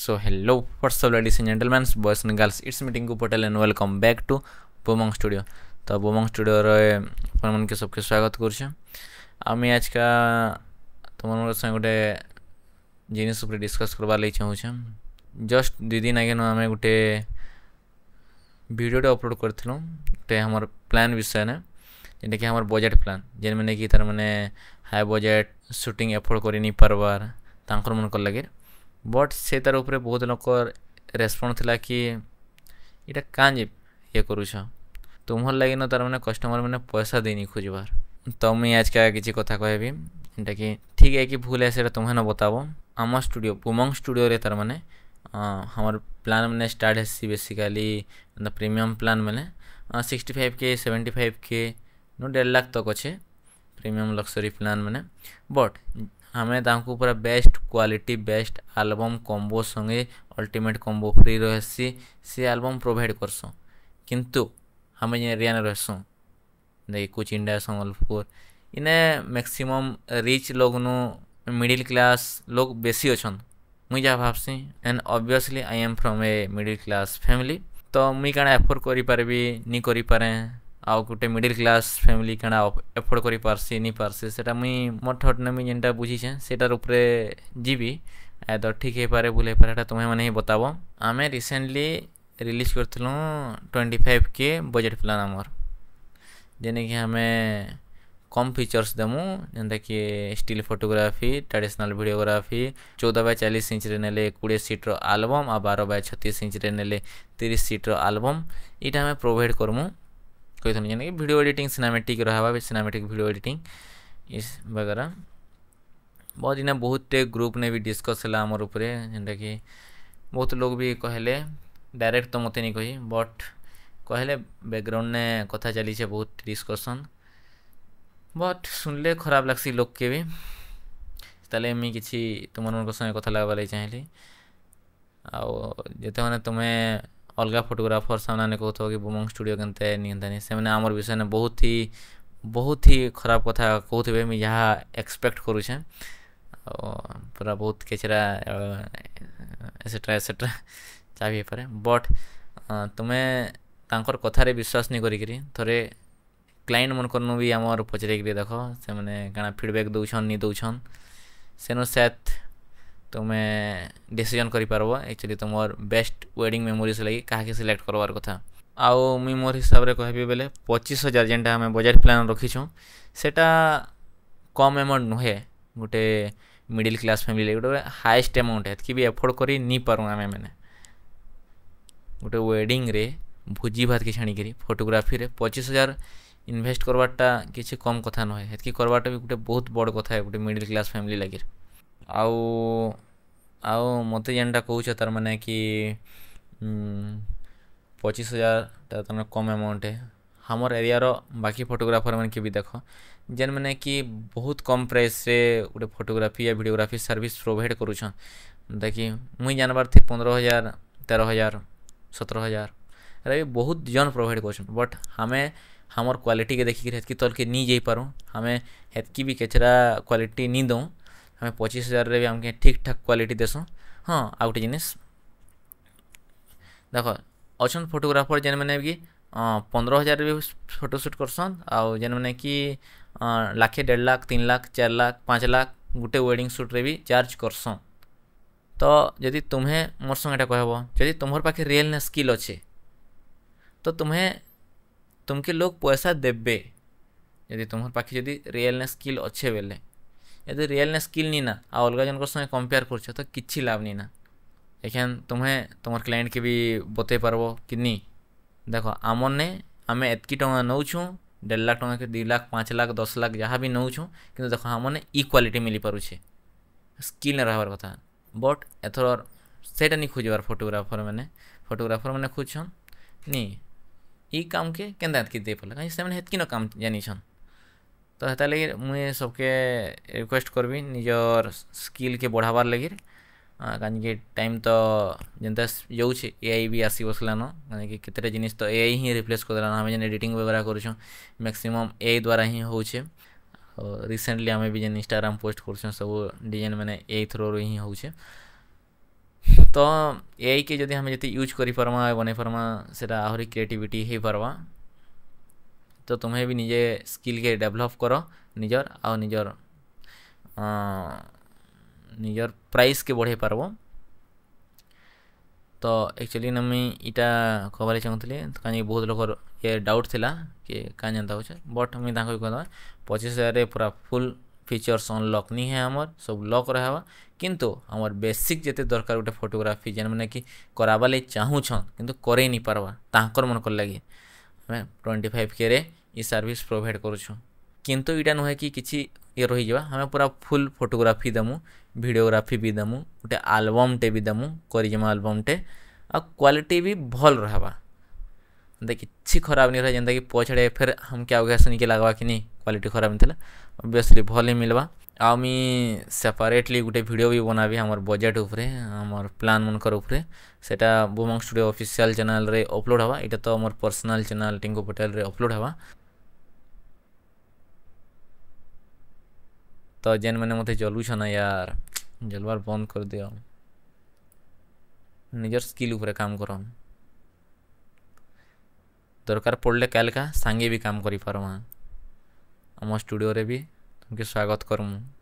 so hello what's up ladies and gentlemans boys and girls it's me को Patel and welcome back to Bomang studio तो Bomang studio मन के सबके स्वागत करुचे आज का तुम संग गोटे जिनिस डिस्कस करवार लगे चाहूँ जस्ट दुई दिन आगे आम गोटे भिडटे अपलोड करूँ गोटे आम प्लान विषय ने जेनटा कि हमारे बजेट प्लान जेन मैंने कि तार मैंने हाई बजेट सुटिंग एफोर्ड कर पार्बार तर मन लगे ବଟ୍ ସେ ତାର ଉପରେ ବହୁତ ଲୋକ ରେସ୍ପଣ୍ଡ ଥିଲା କି ଇଟା କାଁ ଯେ ଇଏ କରୁଛ ତୁମର୍ ଲାଗିନ ତାର୍ମାନେ କଷ୍ଟମର୍ମାନେ ପଇସା ଦେଇନି ଖୋଜିବାର୍ ତ ମୁଇଁ ଆଜିକା କିଛି କଥା କହିବି ଯେନ୍ଟାକି ଠିକ୍ ଏ କି ଭୁଲ୍ ଏ ସେଟା ତୁମେନ ବତାବ ଆମ ଷ୍ଟୁଡ଼ିଓ ଉମଙ୍ଗ ଷ୍ଟୁଡ଼ିଓରେ ତାର୍ମାନେ ଆମର ପ୍ଲାନ୍ ମାନେ ଷ୍ଟାର୍ଟ ହେସି ବେସିକାଲି ପ୍ରିମିୟମ୍ ପ୍ଲାନ୍ ମାନେ sixty five K seventy five K ନୁ ଦେଢ଼ ଲାଖ୍ ତକ୍ ଅଛେ ପ୍ରିମିୟମ୍ ଲକ୍ସରୀ ପ୍ଲାନ୍ ମାନେ ବଟ୍ ଆମେ ତାଙ୍କୁ ପୁରା best quality best album combo ସଙ୍ଗେ ଅଲ୍ଟିମେଟ୍ କମ୍ବୋ ଫ୍ରି ରହେସି ସେ ଆଲବମ୍ ପ୍ରୋଭାଇଡ଼ କରସୁଁ କିନ୍ତୁ ଆମେ ଯେନ୍ ଏରିଆନେ ରହେସୁଁ ଯେନ୍ଟାକି କୋଚିଣ୍ଡା ସମ୍ବଲପୁର ଇନେ ମ୍ୟାକ୍ସିମମ୍ ରିଚ୍ ଲୋକନୁ ମିଡ଼ିଲ୍ କ୍ଲାସ୍ ଲୋକ ବେଶୀ ଅଛନ୍ ମୁଇଁ ଯାହା ଭାବସି and obviously I am from a middle class family ତ ମୁଇଁ କାଣା ଏଫୋର୍ଡ଼ କରିପାରିବି ନି କରିପାରେ ଆଉ ଗୋଟେ ମିଡ଼ିଲ୍ କ୍ଲାସ୍ ଫ୍ୟାମିଲି କାଣା ଏଫୋର୍ଡ଼ କରିପାର୍ସି ନି ପାର୍ସି ସେଟା ମୁଇଁ ମୋର୍ ଠଟ୍ ନେମି ଯେନ୍ଟା ବୁଝିଛେଁ ସେଟାର ଉପରେ ଯିବି ତ ଠିକ୍ ହେଇପାରେ ଭୁଲ୍ ହେଇପାରେ ହେଟା ତୁମେମାନେ ହିଁ ବତାବ ଆମେ ରିସେଣ୍ଟଲି ରିଲିଜ୍ କରିଥିଲୁ twenty five K budget plan ଆମର୍ ଯେନ୍ଟାକି ଆମେ କମ୍ ଫିଚର୍ସ ଦେମୁ ଯେନ୍ତାକି ଷ୍ଟିଲ୍ ଫଟୋଗ୍ରାଫି ଟ୍ରାଡ଼ିସନାଲ୍ ଭିଡ଼ିଓଗ୍ରାଫି ଚଉଦ ବାଇ ଚାଳିଶ ଇଞ୍ଚରେ ନେଲେ କୋଡ଼ିଏ ସିଟ୍ର ଆଲବମ୍ ଆଉ ବାର ବାଇ ଛତିଶ ଇଞ୍ଚରେ ନେଲେ ତିରିଶ ସିଟ୍ର ଆଲବମ୍ ଇଟା ଆମେ ପ୍ରୋଭାଇଡ଼୍ କର୍ମୁ कोई समझे ना कि वीडियो एडिटिंग सिनेमेटिक रहा हुआ सिनेमेटिक वीडियो वगैरह बहुत दिन बहुत ग्रुप ने भी डिस्कस है आम उपर जेनटा कि बहुत लोग भी कहले डायरेक्ट तो मत नहीं कही बट कहले बैकग्राउंड ने कथा चली बहुत डिस्कसन बट सुनले खराब लगसी लोग के भी ତାହେଲେ ମୁଇଁ କିଛି ତୁମମାନଙ୍କ ସାଙ୍ଗେ କଥା ଲାଗବାର୍ ଲାଗି ଚାହିଁଲି ଆଉ ଯେତେବେଳେ अलग फोटोग्राफर से कहते तो कि बुमंग स्टूडियो के से निने विषय में बहुत ही बहुत ही खराब कथ कहते जहाँ एक्सपेक्ट कर पूरा बहुत केचरा एसेट्रा एसेट्रा चाहिए पारे बट तुम्हें कथार विश्वास नहीं कर क्लाइंट मन मानकनु भी आम पचरिक देख से मैंने क्या फिडबैक दौन नहीं दौन सेनु सैथ ତୁମେ ଡିସିଜନ୍ କରିପାରବ ଆକ୍ଚୁଆଲି ତୁମର ବେଷ୍ଟ ୱେଡ଼ିଂ ମେମୋରିଜ୍ ଲାଗି କାହାକେ ସିଲେକ୍ଟ କରବାର କଥା ଆଉ ମୁଇଁ ମୋର ହିସାବରେ କହିବି ବେଲେ ପଚିଶ ହଜାର ଯେନ୍ଟା ଆମେ ବଜେଟ୍ ପ୍ଲାନ୍ ରଖିଛୁଁ ସେଟା କମ୍ ଏମାଉଣ୍ଟ ନୁହେଁ ଗୋଟେ ମିଡ଼ିଲ୍ କ୍ଲାସ୍ ଫ୍ୟାମିଲି ଗୋଟେ ହାଏଷ୍ଟ ଏମାଉଣ୍ଟ ହେତ୍କି ବି ଏଫୋର୍ଡ଼ କରି ନିପାରୁ ଆମେମାନେ ଗୋଟେ ୱେଡ଼ିଂରେ ଭୋଜି ଭାତ୍କେ ଛାଣିକିରି ଫଟୋଗ୍ରାଫିରେ ପଚିଶ ହଜାର ଇନଭେଷ୍ଟ କରବାରଟା କିଛି କମ୍ କଥା ନୁହେଁ ହେତ୍କି କରବାରଟା ବି ଗୋଟେ ବହୁତ ବଡ଼ କଥା ଗୋଟେ ମିଡ଼ିଲ୍ କ୍ଲାସ୍ ଫ୍ୟାମିଲି ଲାଗି ଆଉ ଆଉ ମୋତେ ଯେନ୍ଟା କହୁଛ ତାର୍ମାନେ କି ପଚିଶ ହଜାରଟା ତାର୍ମାନେ କମ୍ ଏମାଉଣ୍ଟ ହେ ଆମର୍ ଏରିଆର ବାକି ଫଟୋଗ୍ରାଫର୍ମାନ୍କେ ବି ଦେଖ ଯେନ୍ମାନେ କି ବହୁତ କମ୍ ପ୍ରାଇସ୍ରେ ଗୋଟେ ଫଟୋଗ୍ରାଫି ୟା ଭିଡ଼ିଓଗ୍ରାଫି ସର୍ଭିସ୍ ପ୍ରୋଭାଇଡ଼୍ କରୁଛନ୍ ଯେନ୍ତାକି ମୁଇଁ ଜାନ୍ବାର୍ ଥି ପନ୍ଦର ହଜାର ତେର ହଜାର ସତର ହଜାର ଏଟା ବି ବହୁତ ଜନ୍ ପ୍ରୋଭାଇଡ଼୍ କରୁଛନ୍ ବଟ୍ ଆମେ ଆମର୍ କ୍ୱାଲିଟିକେ ଦେଖିକିରି ହେତ୍କି ତଲ୍କେ ନି ଯାଇପାରୁ ଆମେ ହେତ୍କି ବି କେଚ୍ରା କ୍ୱାଲିଟି ନି ଦଉଁ आम पचीस हजार भी आमके ठीक ठाक क्वालिटी देसुँ हाँ आ गोटे जिनिस देख अच्छन फोटोग्राफर जेन मैंने कि पंद्रह हजार भी फोटोशूट करसन आउ जेन मैंने कि लाखे डेढ़ लाख तीन लाख चार लाख पाँच लाख गोटे वेडिंग सुट्रे भी चार्ज करसन तो जदि तुम्हें मोर संगे कह जदि पाखे रियल ने स्किल अच्छे तो तुम्हें तुमके लोग पैसा देवे यदि तुम पाखे यदि रियलनेस स्किल अच्छे बेले यदि रियल ने स्किल नहीं ना आ अलग जन संगे कंपेयर कर तो किसी लाभ नहीं ना एखेन तुम्हें तुम क्लाएंट के भी बतई पार्ब कि नहीं देख आम ने आम एतक टाँग नौ छूँ डेढ़ लाख टाँग दु लाख पाँच लाख दस लाख जहाँ भी नौ छूँ कि देख आम ने इक्वालिटी मिल पारे स्किल रहा कथा बट एथर से नहीं खोजार फटोग्राफर मैंने फटोग्राफर मैंने खोजन नहीं ये काम के कैंता दे पड़े कहीं से काम जानी तो हेतर लगे मुई सबके रिक्वेस्ट करबी निजर स्किल के बढ़ावार लगे कहीं टाइम तो जेनता जाऊँ ए आई भी आस बसलान कहीं कितने जिनस तो ए आई ही रिप्लेस कर देना आम जेन एडिटिंग वगैरह करुँ मैक्सीम ए आई द्वारा ही हो रिसेंटली आम भी जेन इनस्टाग्राम पोस्ट कर सब डिजाइन मैंने ए आई थ्रो रू हो तो ए आई के यूज कर पार्मा बनई पार्मा से आहरी क्रिएटिविटी हो पार्मा तो तुम्हें भी निजे स्किल के डेभलप कर निजर आ निजर निजर प्राइस के बढ़े पार्ब तो एक्चुअली ना मुई इटा तो कहबारे चाहूँ तो कहीं बहुत लोग डाउट थी कि कहीं जानता हो बट मुझे कह पचीस हजार पूरा फुल फीचर्स अनलक नहीं है आम सब लक रहा किंतु आमर बेसिक जिते दरकार गोटे फोटोग्राफी जेन मैंने कि करा चाहूँ कितु कर पार्बा ताकर मन कर लगे आम twenty five K service provide करुचु कितु यहाँ नुहे कि रही जावा हमें पूरा फुल फोटोग्राफी देमु भिडियोग्राफी भी देमु गोटे आलबम टे भी देमु करजमा आलबमटे आ क्वाटी भी भल रहा जनता कि खराब नहीं रहा जनता कि पचड़े फेर हमको आगे आसनी लगवा कि नहीं क्वाटी खराब नहीं थी अबियसली भल ही मिलवा ଆଉ ମୁଇଁ ସେପାରେଟ୍ଲି ଗୁଟେ ଭିଡ଼ିଓ ବି ବନାବି ଆମର୍ ବଜେଟ୍ ଉପରେ ଆମର୍ ପ୍ଲାନ୍ ମାନଙ୍କର୍ ଉପରେ ସେଟା ବୁମଙ୍ଗ ଷ୍ଟୁଡ଼ିଓ ଅଫିସିଆଲ୍ ଚ୍ୟାନେଲ୍ରେ ଅପଲୋଡ଼୍ ହେବା ଏଇଟା ତ ଆମର୍ ପର୍ସନାଲ୍ ଚ୍ୟାନେଲ୍ ଟିଙ୍କୁ ପଟେଲ୍ରେ ଅପଲୋଡ଼୍ ହେବା ତ ଯେନ୍ମାନେ ମୋତେ ଜଲୁଛନ୍ ୟାର୍ ଜଲବାର୍ ବନ୍ଦ କରିଦିଅ ନିଜର ସ୍କିଲ୍ ଉପରେ କାମ କର ଦରକାର ପଡ଼ିଲେ କାଲିକା ସାଙ୍ଗେ ବି କାମ କରିପାରମା ଆମ ଷ୍ଟୁଡ଼ିଓରେ ବି के स्वागत करूँ